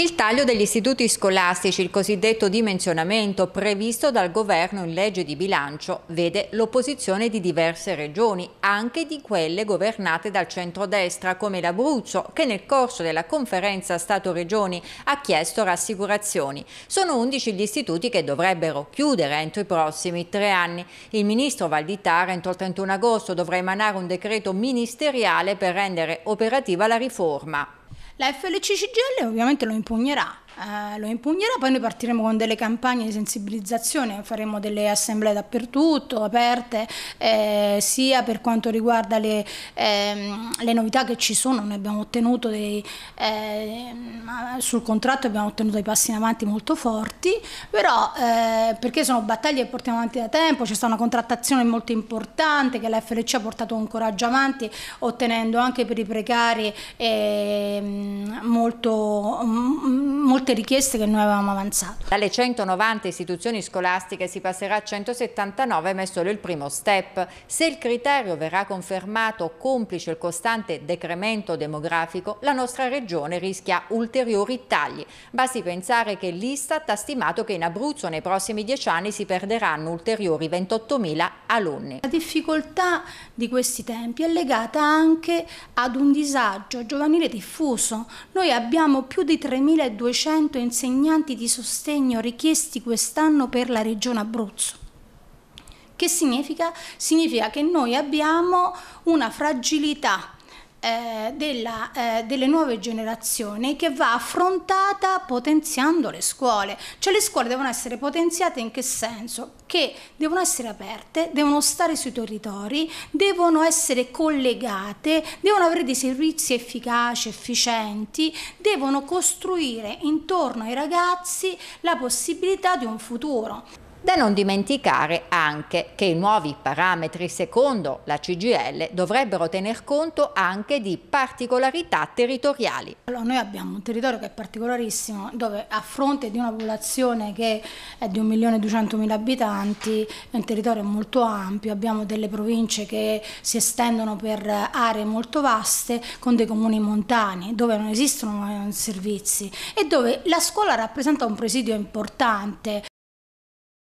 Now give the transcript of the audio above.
Il taglio degli istituti scolastici, il cosiddetto dimensionamento previsto dal governo in legge di bilancio, vede l'opposizione di diverse regioni, anche di quelle governate dal centrodestra come l'Abruzzo, che nel corso della conferenza Stato-Regioni ha chiesto rassicurazioni. Sono 11 gli istituti che dovrebbero chiudere entro i prossimi tre anni. Il ministro Valditara entro il 31 agosto dovrà emanare un decreto ministeriale per rendere operativa la riforma. La FLCCGL ovviamente lo impugnerà, eh, lo impugnerà, poi noi partiremo con delle campagne di sensibilizzazione, faremo delle assemblee dappertutto, aperte, eh, sia per quanto riguarda le, ehm, le, novità che ci sono, noi abbiamo ottenuto dei, eh, sul contratto abbiamo ottenuto dei passi in avanti molto forti, però eh, perché sono battaglie che portiamo avanti da tempo, c'è stata una contrattazione molto importante che la FLC ha portato un coraggio avanti, ottenendo anche per i precari ehm, Mm, molto, mm, molte richieste che noi avevamo avanzato. Dalle 190 istituzioni scolastiche si passerà a 179 ma è solo il primo step. Se il criterio verrà confermato complice il costante decremento demografico, la nostra regione rischia ulteriori tagli. Basti pensare che l'Istat ha stimato che in Abruzzo nei prossimi dieci anni si perderanno ulteriori 28.000 alunni. La difficoltà di questi tempi è legata anche ad un disagio giovanile diffuso noi abbiamo più di 3.200 insegnanti di sostegno richiesti quest'anno per la Regione Abruzzo. Che significa? Significa che noi abbiamo una fragilità eh, della, eh, delle nuove generazioni che va affrontata potenziando le scuole. Cioè le scuole devono essere potenziate in che senso? Che devono essere aperte, devono stare sui territori, devono essere collegate, devono avere dei servizi efficaci, efficienti, devono costruire intorno ai ragazzi la possibilità di un futuro. Da non dimenticare anche che i nuovi parametri secondo la CGL dovrebbero tener conto anche di particolarità territoriali. Allora, noi abbiamo un territorio che è particolarissimo, dove a fronte di una popolazione che è di 1.200.000 abitanti, è un territorio molto ampio, abbiamo delle province che si estendono per aree molto vaste, con dei comuni montani, dove non esistono servizi e dove la scuola rappresenta un presidio importante